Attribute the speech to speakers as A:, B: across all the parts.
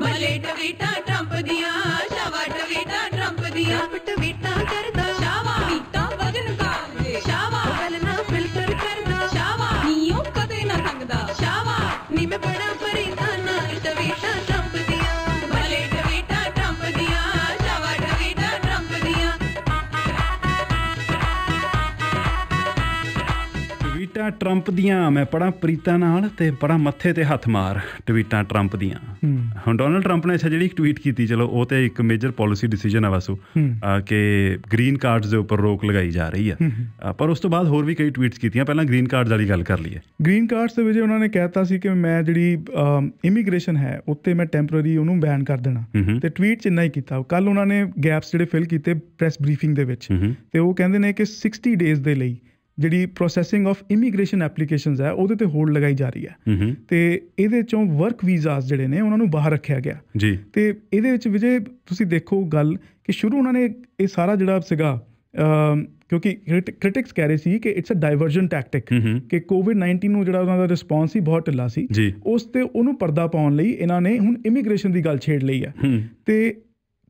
A: ਭਲੇ ਟਵੀਟਾਂ ਟਰੰਪ ਦੀਆਂ ਸ਼ਾਵਾ ਟਵੀਟਾਂ ਟਰੰਪ ਦੀਆਂ ਟਵੀਟਾਂ ਕਰਦਾ ਸ਼ਾਵਾ ਟਵੀਟਾਂ ਵਜਨ ਕਾਉਂਦੇ ਫਿਲਟਰ ਕਰਦਾ ਸ਼ਾਵਾ ਨੀਓ ਕਦੇ ਨਾ ਸੰਗਦਾ ਸ਼ਾਵਾ ਨੀ ਮੈਂ ਬੜਾ ਪਰੇ
B: ਟਵੀਟਾਂ 트ੰਪ ਦੀਆਂ ਮੈਂ ਪੜਾ ਪ੍ਰੀਤਾ ਨਾਲ ਤੇ ਬੜਾ ਮੱਥੇ ਤੇ ਹੱਥ ਮਾਰ ਟਵੀਟਾਂ 트ੰਪ ਦੀਆਂ ਹੁਣ ਡੋਨਲਡ 트ੰਪ ਨੇ ਅੱਛਾ ਜਿਹੜੀ ਇੱਕ ਟਵੀਟ ਕੀਤੀ ਚਲੋ ਉਹ ਤੇ ਇੱਕ ਮੇਜਰ ਪਾਲਿਸੀ ਡਿਸੀਜਨ ਆ ਵਸੂ ਕਿ ਗ੍ਰੀਨ ਕਾਰਡਸ ਦੇ ਉੱਪਰ ਰੋਕ ਲਗਾਈ ਜਾ ਰਹੀ ਆ ਪਰ ਉਸ ਤੋਂ ਬਾਅਦ ਹੋਰ ਵੀ ਕਈ ਟਵੀਟਸ ਕੀਤੀਆਂ ਪਹਿਲਾਂ ਗ੍ਰੀਨ ਕਾਰਡਸ ਵਾਲੀ ਗੱਲ ਕਰ ਲਈਏ
A: ਗ੍ਰੀਨ ਕਾਰਡਸ ਦੇ ਵਿੱਚ ਉਹਨਾਂ ਨੇ ਕਹਿਤਾ ਸੀ ਕਿ ਮੈਂ ਜਿਹੜੀ ਇਮੀਗ੍ਰੇਸ਼ਨ ਹੈ ਉੱਤੇ ਮੈਂ ਟੈਂਪਰੇਰੀ ਉਹਨੂੰ ਬੈਨ ਕਰ ਦੇਣਾ ਤੇ ਟਵੀਟ ਚ ਇੰਨਾ ਹੀ ਕੀਤਾ ਕੱਲ ਉਹਨਾਂ ਨੇ ਗੈਪਸ ਜਿਹੜੇ ਫਿਲ ਕੀਤੇ ਪ੍ਰੈਸ ਬਰੀਫਿੰਗ ਦੇ ਵਿੱਚ ਤੇ ਉਹ ਕਹਿੰਦੇ ਨੇ ਕਿ 60 ਡੇਜ਼ ਦੇ ਲਈ ਜਿਹੜੀ ਪ੍ਰੋਸੈਸਿੰਗ ਆਫ ਇਮੀਗ੍ਰੇਸ਼ਨ ਐਪਲੀਕੇਸ਼ਨਸ ਹੈ ਉਹਦੇ ਤੇ ਹੋਲਡ ਲਗਾਈ ਜਾ ਰਹੀ ਹੈ ਤੇ ਇਹਦੇ ਚੋਂ ਵਰਕ ਵੀਜ਼ਾਸ ਜਿਹੜੇ ਨੇ ਉਹਨਾਂ ਨੂੰ ਬਾਹਰ ਰੱਖਿਆ ਗਿਆ ਜੀ ਤੇ ਇਹਦੇ ਵਿੱਚ ਵਿਜੇ ਤੁਸੀਂ ਦੇਖੋ ਗੱਲ ਕਿ ਸ਼ੁਰੂ ਉਹਨਾਂ ਨੇ ਇਹ ਸਾਰਾ ਜਿਹੜਾ ਸੀਗਾ ਕਿਉਂਕਿ ਕ੍ਰਿਟਿਕਸ ਕਹਿ ਰਹੇ ਸੀ ਕਿ ਇਟਸ ਅ ਡਾਈਵਰਜਨ ਟੈਕਟਿਕ ਕਿ ਕੋਵਿਡ-19 ਨੂੰ ਜਿਹੜਾ ਉਹਨਾਂ ਦਾ ਰਿਸਪੌਂਸ ਸੀ ਬਹੁਤ ਢਿੱਲਾ ਸੀ ਉਸ ਤੇ ਉਹਨੂੰ ਪਰਦਾ ਪਾਉਣ ਲਈ ਇਹਨਾਂ ਨੇ ਹੁਣ ਇਮੀਗ੍ਰੇਸ਼ਨ ਦੀ ਗੱਲ ਛੇੜ ਲਈ ਹੈ ਤੇ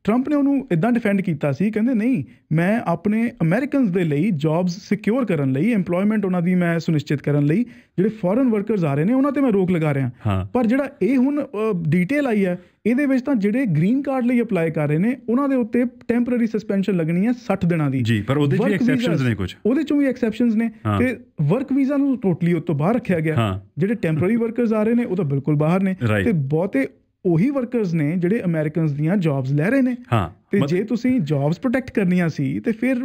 A: ਟਰੰਪ ਨੇ ਉਹਨੂੰ ਇਦਾਂ ਡਿਫੈਂਡ ਕੀਤਾ ਸੀ ਕਹਿੰਦੇ ਨਹੀਂ ਮੈਂ ਆਪਣੇ ਅਮਰੀਕਨਸ ਦੇ ਲਈ ਜੌਬਸ ਸਿਕਿਉਰ ਕਰਨ ਲਈ EMPLOYMENT ਉਹਨਾਂ ਦੀ ਮੈਂ ਸੁਨਿਸ਼ਚਿਤ ਕਰਨ ਲਈ ਜਿਹੜੇ ਫੋਰਨ ਵਰਕਰਸ ਆ ਰਹੇ ਨੇ ਉਹਨਾਂ ਤੇ ਮੈਂ ਰੋਕ ਲਗਾ ਰਿਹਾ ਪਰ ਜਿਹੜਾ ਇਹ ਹੁਣ ਡੀਟੇਲ ਆਈ ਹੈ ਇਹਦੇ ਵਿੱਚ ਤਾਂ ਜਿਹੜੇ ਗ੍ਰੀਨ ਕਾਰਡ ਲਈ ਅਪਲਾਈ ਕਰ ਰਹੇ ਨੇ ਉਹਨਾਂ ਦੇ ਉੱਤੇ ਟੈਂਪਰੇਰੀ ਸਸਪੈਂਸ਼ਨ ਲੱਗਣੀ ਹੈ 60 ਦਿਨਾਂ ਦੀ
B: ਜੀ ਪਰ ਉਹਦੇ 'ਚ ਵੀ ਐਕਸੈਪਸ਼ਨਸ ਨੇ ਕੁਝ
A: ਉਹਦੇ 'ਚ ਵੀ ਐਕਸੈਪਸ਼ਨਸ ਨੇ ਤੇ ਵਰਕ ਵੀਜ਼ਾ ਨੂੰ ਟੋਟਲੀ ਉਸ ਤੋਂ ਬਾਹਰ ਰੱਖਿਆ ਗਿਆ ਜਿਹੜੇ ਟੈਂਪਰੇਰੀ ਵਰਕਰਸ ਆ ਰਹੇ ਨੇ ਉਹ ਤਾਂ ਬਿਲਕੁਲ ਬਾਹਰ ਨੇ ਤੇ ਬਹੁਤੇ ਉਹੀ ਵਰਕਰਸ ਨੇ ਜਿਹੜੇ ਅਮਰੀਕਨਸ ਦੀਆਂ ਜੌਬਸ ਲੈ ਰਹੇ ਨੇ ਹਾਂ ਤੇ ਜੇ ਤੁਸੀਂ ਜੌਬਸ ਪ੍ਰੋਟੈਕਟ ਕਰਨੀਆਂ ਸੀ ਤੇ ਫਿਰ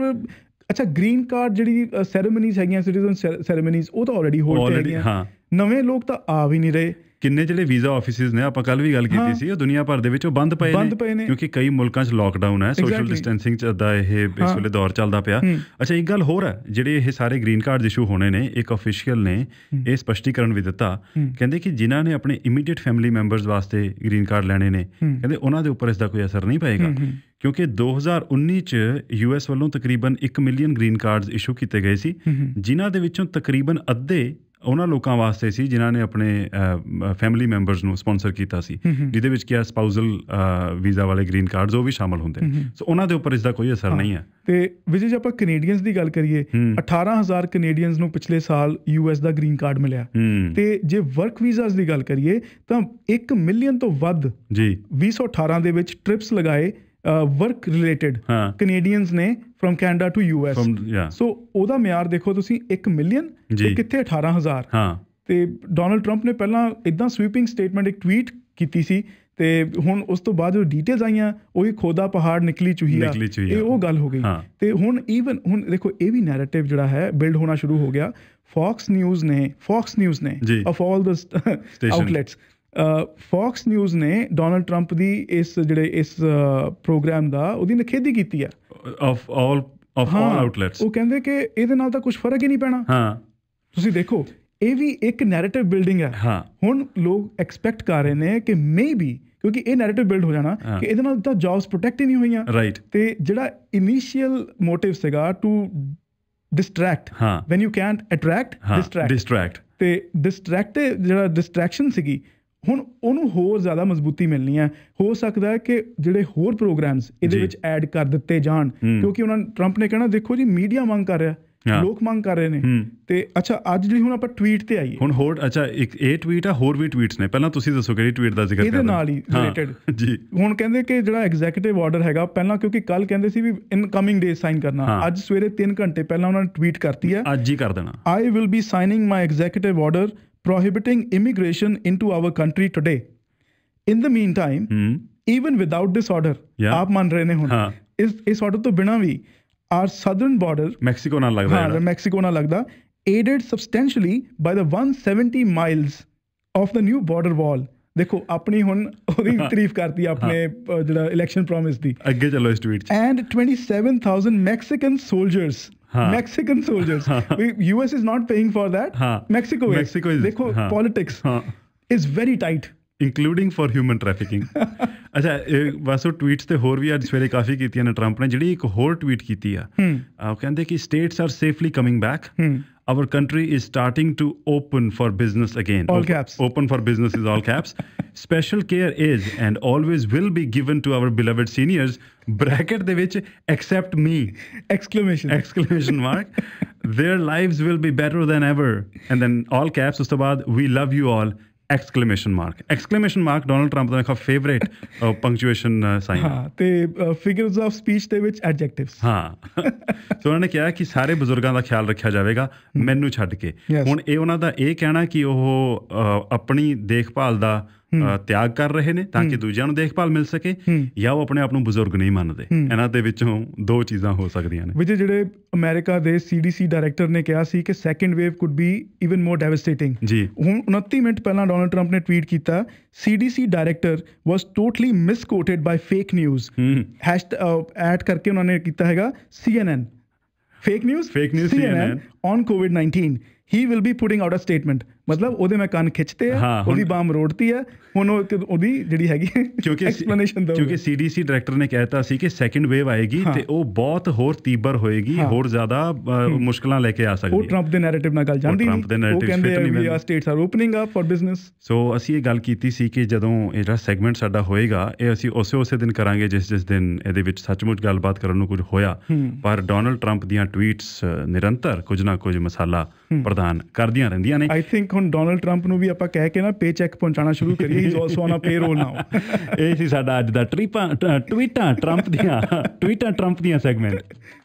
A: ਅੱਛਾ ਗ੍ਰੀਨ ਕਾਰਡ ਜਿਹੜੀ ਸੈਰੇਮਨੀਜ਼ ਹੈਗੀਆਂ ਸਿਟੀਜ਼ਨ ਸੈਰੇਮਨੀਜ਼ ਉਹ ਤਾਂ ਆਲਰੇਡੀ ਹੋਲਡ ਹੈਗੀਆਂ ਨਵੇਂ ਲੋਕ ਤਾਂ ਆ ਵੀ ਨਹੀਂ ਰਹੇ
B: ਕਿੰਨੇ ਜਿਹੜੇ ਵੀਜ਼ਾ ਆਫਿਸਿਸ ਨੇ ਆਪਾਂ ਕੱਲ ਵੀ ਗੱਲ ਕੀਤੀ ਸੀ ਉਹ ਦੁਨੀਆ ਭਰ ਦੇ ਵਿੱਚ ਉਹ ਬੰਦ ਪਏ ਨੇ ਕਿਉਂਕਿ ਕਈ ਮੁਲਕਾਂ 'ਚ ਲਾਕਡਾਊਨ ਹੈ ਸੋਸ਼ਲ ਡਿਸਟੈਂਸਿੰਗ 'ਚ ਦਾ ਇਹ ਇਸ ਵੇਲੇ ਦੌਰ ਚੱਲਦਾ ਪਿਆ ਅੱਛਾ ਇੱਕ ਗੱਲ ਹੋਰ ਹੈ ਜਿਹੜੇ ਇਹ ਸਾਰੇ ਗ੍ਰੀਨ ਕਾਰਡ ਇਸ਼ੂ ਹੋਣੇ ਨੇ ਇੱਕ ਅਫੀਸ਼ੀਅਲ ਨੇ ਇਹ ਸਪਸ਼ਟੀਕਰਨ ਵੀ ਦਿੱਤਾ ਕਹਿੰਦੇ ਕਿ ਜਿਨ੍ਹਾਂ ਨੇ ਆਪਣੇ ਇਮੀਡੀਏਟ ਫੈਮਿਲੀ ਮੈਂਬਰਸ ਵਾਸਤੇ ਗ੍ਰੀਨ ਕਾਰਡ ਲੈਣੇ ਨੇ ਕਹਿੰਦੇ ਉਹਨਾਂ ਦੇ ਉੱਪਰ ਇਸ ਦਾ ਕੋਈ ਅਸਰ ਨਹੀਂ ਪਏਗਾ ਕਿਉਂਕਿ 2019 ਚ ਯੂਐਸ ਵੱਲੋਂ ਤਕਰੀਬਨ 1 ਮਿਲੀਅਨ ਗ੍ਰੀਨ ਕਾਰਡਸ ਇਸ਼ੂ ਕੀਤੇ ਗਏ ਸੀ ਜਿਨ੍ਹਾਂ ਦੇ ਵਿੱਚੋਂ ਤਕਰੀਬਨ ਅੱਧੇ ਉਹਨਾਂ ਲੋਕਾਂ ਵਾਸਤੇ ਸੀ ਜਿਨ੍ਹਾਂ ਨੇ ਆਪਣੇ ਫੈਮਿਲੀ ਮੈਂਬਰਸ ਨੂੰ ਸਪான்ਸਰ ਕੀਤਾ ਸੀ ਜਿਹਦੇ ਵਿੱਚ ਕਿਹਾ ਸਪਾਊਸਲ ਵੀਜ਼ਾ ਵਾਲੇ ਗ੍ਰੀਨ ਕਾਰਡਸ ਉਹ ਵੀ ਸ਼ਾਮਲ ਹੁੰਦੇ ਸੋ ਉਹਨਾਂ ਦੇ ਉੱਪਰ ਇਸ ਦਾ ਕੋਈ ਅਸਰ ਨਹੀਂ ਹੈ
A: ਤੇ ਵਿਜੇ ਜੇ ਆਪਾਂ ਕੈਨੇਡੀਅਨਸ ਦੀ ਗੱਲ ਕਰੀਏ 18000 ਕੈਨੇਡੀਅਨਸ ਨੂੰ ਪਿਛਲੇ ਸਾਲ ਯੂਐਸ ਦਾ ਗ੍ਰੀਨ ਕਾਰਡ ਮਿਲਿਆ ਤੇ ਜੇ ਵਰਕ ਵੀਜ਼ਾਸ ਦੀ ਗੱਲ ਕਰੀਏ ਤਾਂ 1 ਮਿਲੀਅਨ ਤੋਂ ਵੱਧ ਜੀ 2018 ਦੇ ਵਿੱਚ ਟ੍ਰਿਪਸ ਲਗਾਏ ਵਰਕ ਰਿਲੇਟਡ ਕੈਨੇਡੀਅਨਸ ਨੇ from Canada to US so ਉਹਦਾ ਮਿਆਰ ਦੇਖੋ ਤੁਸੀਂ 1 ਮਿਲੀਅਨ ਤੇ ਕਿੱਥੇ 18000 ਹਾਂ ਤੇ ਡੋਨਲਡ ਟਰੰਪ ਨੇ ਪਹਿਲਾਂ ਇਦਾਂ ਸਵੀਪਿੰਗ ਸਟੇਟਮੈਂਟ ਇੱਕ ਟਵੀਟ ਕੀਤੀ ਸੀ ਤੇ ਹੁਣ ਉਸ ਤੋਂ ਬਾਅਦ ਜੋ ਡੀਟੇਲਸ ਆਈਆਂ ਉਹ ਹੀ ਖੋਦਾ ਪਹਾੜ ਨਿਕਲੀ ਆ ਇਹ ਉਹ ਗੱਲ ਹੋ ਗਈ ਤੇ ਹੁਣ ਈਵਨ ਹੁਣ ਦੇਖੋ ਇਹ ਵੀ ਨੈਰੇਟਿਵ ਜਿਹੜਾ ਹੈ ਬਿਲਡ ਹੋਣਾ ਸ਼ੁਰੂ ਹੋ ਗਿਆ ਫੌਕਸ ਨਿਊਜ਼ ਨੇ ਫੌਕਸ ਨਿਊਜ਼ ਨੇ of all the outlets Fox News ਨੇ ਡੋਨਲਡ ਟਰੰਪ ਦੀ ਇਸ ਜਿਹੜੇ ਇਸ ਪ੍ਰੋਗਰਾਮ ਦਾ ਉਹਦੀ ਨਖੇਦੀ ਕੀਤੀ ਆ of all of all outlets ਉਹ ਕਹਿੰਦੇ ਕਿ ਇਹਦੇ ਨਾਲ ਤਾਂ ਕੁਝ ਫਰਕ ਹੀ ਨਹੀਂ ਪੈਣਾ ਹਾਂ ਤੁਸੀਂ ਦੇਖੋ ਇਹ ਵੀ ਇੱਕ ਨੈਰੇਟਿਵ ਬਿਲਡਿੰਗ ਹੈ ਹਾਂ ਹੁਣ ਲੋਕ ਐਕਸਪੈਕਟ ਕਰ ਰਹੇ ਨੇ ਕਿ ਮੇਬੀ ਕਿਉਂਕਿ ਇਹ ਨੈਰੇਟਿਵ ਬਿਲਡ ਹੋ ਜਾਣਾ ਕਿ ਇਹਦੇ ਨਾਲ ਤਾਂ ਜੌਬਸ ਪ੍ਰੋਟੈਕਟ ਹੀ ਨਹੀਂ ਹੋਈਆਂ ਰਾਈਟ ਤੇ ਜਿਹੜਾ ਇਨੀਸ਼ੀਅਲ ਮੋਟਿਵ ਸੀਗਾ to distract when you can't attract distract distract ਤੇ ਡਿਸਟਰੈਕਟ ਜਿਹੜਾ ਡਿਸਟਰੈਕਸ਼ਨ ਸੀਗੀ ਹੁਣ ਉਹਨੂੰ ਹੋਰ ਜ਼ਿਆਦਾ ਮਜ਼ਬੂਤੀ ਮਿਲਣੀ ਹੈ ਹੋ ਸਕਦਾ ਹੈ ਕਿ ਜਿਹੜੇ ਹੋਰ ਪ੍ਰੋਗਰਾਮਸ ਇਹਦੇ ਵਿੱਚ ਐਡ ਕਰ ਦਿੱਤੇ ਜਾਣ ਕਿਉਂਕਿ ਉਹਨਾਂ ਟਰੰਪ ਨੇ ਕਹਿਣਾ ਦੇਖੋ ਜੀ ਮੀਡੀਆ ਮੰਗ ਕਰ ਰਿਹਾ ਲੋਕ ਮੰਗ ਕਰ ਰਹੇ ਨੇ ਤੇ ਅੱਛਾ ਅੱਜ ਜਿਹੜੀ ਹੁਣ ਆਪਾਂ ਟਵੀਟ ਤੇ ਆਈਏ
B: ਹੁਣ ਹੋਰ ਅੱਛਾ ਇੱਕ ਇਹ ਟਵੀਟ ਆ ਹੋਰ ਵੀ ਟਵੀਟਸ ਨੇ ਪਹਿਲਾਂ ਤੁਸੀਂ ਦੱਸੋ ਕਿਹੜੀ ਟਵੀਟ ਦਾ ਜ਼ਿਕਰ ਕਰਦੇ ਇਹਦੇ ਨਾਲ ਹੀ ਰਿਲੇਟਡ ਜੀ
A: ਹੁਣ ਕਹਿੰਦੇ ਕਿ ਜਿਹੜਾ ਐਗਜ਼ੀਕਿਟਿਵ ਆਰਡਰ ਹੈਗਾ ਪਹਿਲਾਂ ਕਿਉਂਕਿ ਕੱਲ ਕਹਿੰਦੇ ਸੀ ਵੀ ਇਨ ਕਮਿੰਗ ਡੇ ਸਾਈਨ ਕਰਨਾ ਅੱਜ ਸਵੇਰੇ 3 ਘੰਟੇ ਪਹਿਲਾਂ ਉਹਨਾਂ ਨੇ ਟਵੀਟ ਕਰਤੀ ਹੈ ਅੱਜ ਹੀ ਕਰ ਦੇਣਾ I will be signing my executive order prohibiting immigration into our country today. In the meantime, hmm. even without this order, yeah. आप मान रहे हो हाँ. इस इस order our southern border Mexico ना लगता Mexico ना लगता aided substantially by the 170 miles of the new border wall ਦੇਖੋ ਆਪਣੀ ਹੁਣ ਉਹਦੀ ਤਾਰੀਫ ਕਰਤੀ ਆਪਣੇ ਜਿਹੜਾ ਇਲੈਕਸ਼ਨ ਪ੍ਰੋਮਿਸ ਦੀ ਅੱਗੇ 27000 Mexican soldiers. Mexican soldiers. US is not paying for that. Mexico is. Mexico is. देखो politics is very tight. Including for human trafficking
B: ਅੱਛਾ ਬਸ ਉਹ ਟਵੀਟਸ ਤੇ ਹੋਰ ਵੀ ਅੱਜ ਸਵੇਰੇ ਕਾਫੀ ਕੀਤੀਆਂ ਨੇ ਟਰੰਪ ਨੇ ਜਿਹੜੀ ਇੱਕ ਹੋਰ ਟਵੀਟ ਕੀਤੀ ਆ ਉਹ ਕਹਿੰਦੇ ਕਿ states are safely coming back our country is starting to open for business again. All caps. Open for business is all caps. Special care is and always will be given to our beloved seniors. Bracket the which except me. Exclamation. Exclamation mark. Their lives will be better than ever. And then all caps ਉਸ ਤੋਂ we love you all exclamation mark exclamation mark Donald Trump ਦਾ ਮੇਰਾ favourite ਪੰਕਚੁਏਸ਼ਨ sign ਹਾਂ
A: ਤੇ figures of speech ਦੇ ਵਿੱਚ ਐਡਜੈਕਟਿਵਸ
B: ਹਾਂ ਸੋ ਉਹਨਾਂ ਨੇ ਕਿਹਾ ਕਿ ਸਾਰੇ ਬਜ਼ੁਰਗਾਂ ਦਾ ਖਿਆਲ ਰੱਖਿਆ ਜਾਵੇਗਾ ਮੈਨੂੰ ਛੱਡ ਕੇ ਹੁਣ ਇਹ ਉਹਨਾਂ ਦਾ ਇਹ ਕਹਿਣਾ ਕਿ ਉਹ ਆਪਣੀ ਦੇਖਭਾਲ ਦਾ ਤਿਆਗ ਕਰ ਰਹੇ ਨੇ ਤਾਂ ਕਿ ਦੂਜਿਆਂ ਨੂੰ ਦੇਖਭਾਲ ਮਿਲ ਸਕੇ ਜਾਂ ਉਹ ਆਪਣੇ ਆਪ ਨੂੰ ਬਜ਼ੁਰਗ ਨਹੀਂ ਮੰਨਦੇ ਇਹਨਾਂ ਦੇ ਵਿੱਚੋਂ ਦੋ ਚੀਜ਼ਾਂ ਹੋ ਸਕਦੀਆਂ
A: ਨੇ ਵਿੱਚ ਜਿਹੜੇ ਅਮਰੀਕਾ ਦੇ ਸੀਡੀਸੀ ਡਾਇਰੈਕਟਰ ਨੇ ਕਿਹਾ ਸੀ ਕਿ second wave could be even more devastating ਜੀ ਹੁਣ 29 ਮਿੰਟ ਪਹਿਲਾਂ ਡੋਨਲਡ ਟਰੰਪ ਨੇ ਟਵੀਟ ਕੀਤਾ CDC director was totally misquoted by fake news add ਕਰਕੇ ਉਹਨਾਂ ਨੇ ਕੀਤਾ ਹੈਗਾ CNN fake news fake news CNN on ਕੋਵਿਡ-19 he will be putting out a statement ਮਤਲਬ ਉਹਦੇ ਮੈਂ ਕੰਨ ਖਿੱਚਤੇ ਆ ਉਹਦੀ ਬਾਮ ਰੋੜਤੀ ਆ ਹੁਣ ਉਹਦੀ ਜਿਹੜੀ ਹੈਗੀ ਕਿਉਂਕਿ ਐਕਸਪਲੇਨੇਸ਼ਨ ਦੋ ਕਿਉਂਕਿ
B: ਸੀਡੀਸੀ ਡਾਇਰੈਕਟਰ ਨੇ ਕਹਿਤਾ ਸੀ ਕਿ ਸੈਕੰਡ ਵੇਵ ਆਏਗੀ ਤੇ ਉਹ ਬਹੁਤ ਹੋਰ ਤੀਬਰ ਹੋਏਗੀ ਹੋਰ ਜ਼ਿਆਦਾ ਮੁਸ਼ਕਲਾਂ ਲੈ ਕੇ ਆ ਸਕਦੀ ਹੈ
A: ਉਹ ਟਰੰਪ ਦੇ ਨੈਰੇਟਿਵ ਨਾਲ ਗੱਲ ਜਾਂਦੀ ਉਹ
B: ਦੇ ਨੈਰੇਟਿਵ ਫਿੱਟ ਨਹੀਂ ਵੀ ਆ
A: states are opening up for business
B: so ਅਸੀਂ ਇਹ ਗੱਲ ਕੀਤੀ ਸੀ ਕਿ ਜਦੋਂ ਇਹ ਜਿਹੜਾ ਸੈਗਮੈਂਟ ਸਾਡਾ ਹੋਏਗਾ ਇਹ ਅਸੀਂ ਉਸੇ ਉਸੇ ਦਿਨ ਕਰਾਂਗੇ ਜਿਸ ਜਿਸ ਦਿਨ ਇਹਦੇ ਵਿੱਚ ਸੱਚਮੁੱਚ ਗੱਲਬਾਤ ਕਰਨ ਨੂੰ ਕੁਝ ਹੋਇਆ ਪਰ ਡੋਨਲਡ ਟਰੰਪ ਦੀਆਂ ਟਵੀਟਸ ਨਿਰੰਤਰ ਕੁਝ ਨਾ ਕੁਝ ਮਸਾਲਾ ਪ੍ਰਦਾਨ ਕਰਦੀਆਂ ਰਹਿੰਦੀਆਂ ਨੇ ਆਈ
A: ਥਿੰਕ ਹੁਣ ਡੋਨਲਡ 트ੰਪ ਨੂੰ ਵੀ ਆਪਾਂ ਕਹਿ ਕੇ ਨਾ ਪੇ ਚੈੱਕ ਪਹੁੰਚਾਉਣਾ ਸ਼ੁਰੂ ਕਰੀਏ he also on a payroll now ਇਹ ਸੀ ਸਾਡਾ ਅੱਜ ਦਾ ਟ੍ਰਿਪਾਂ ਟਵੀਟਾਂ 트ੰਪ ਦੀਆਂ ਟਵੀਟਾਂ 트ੰਪ ਦੀਆਂ ਸੈਗਮੈਂਟ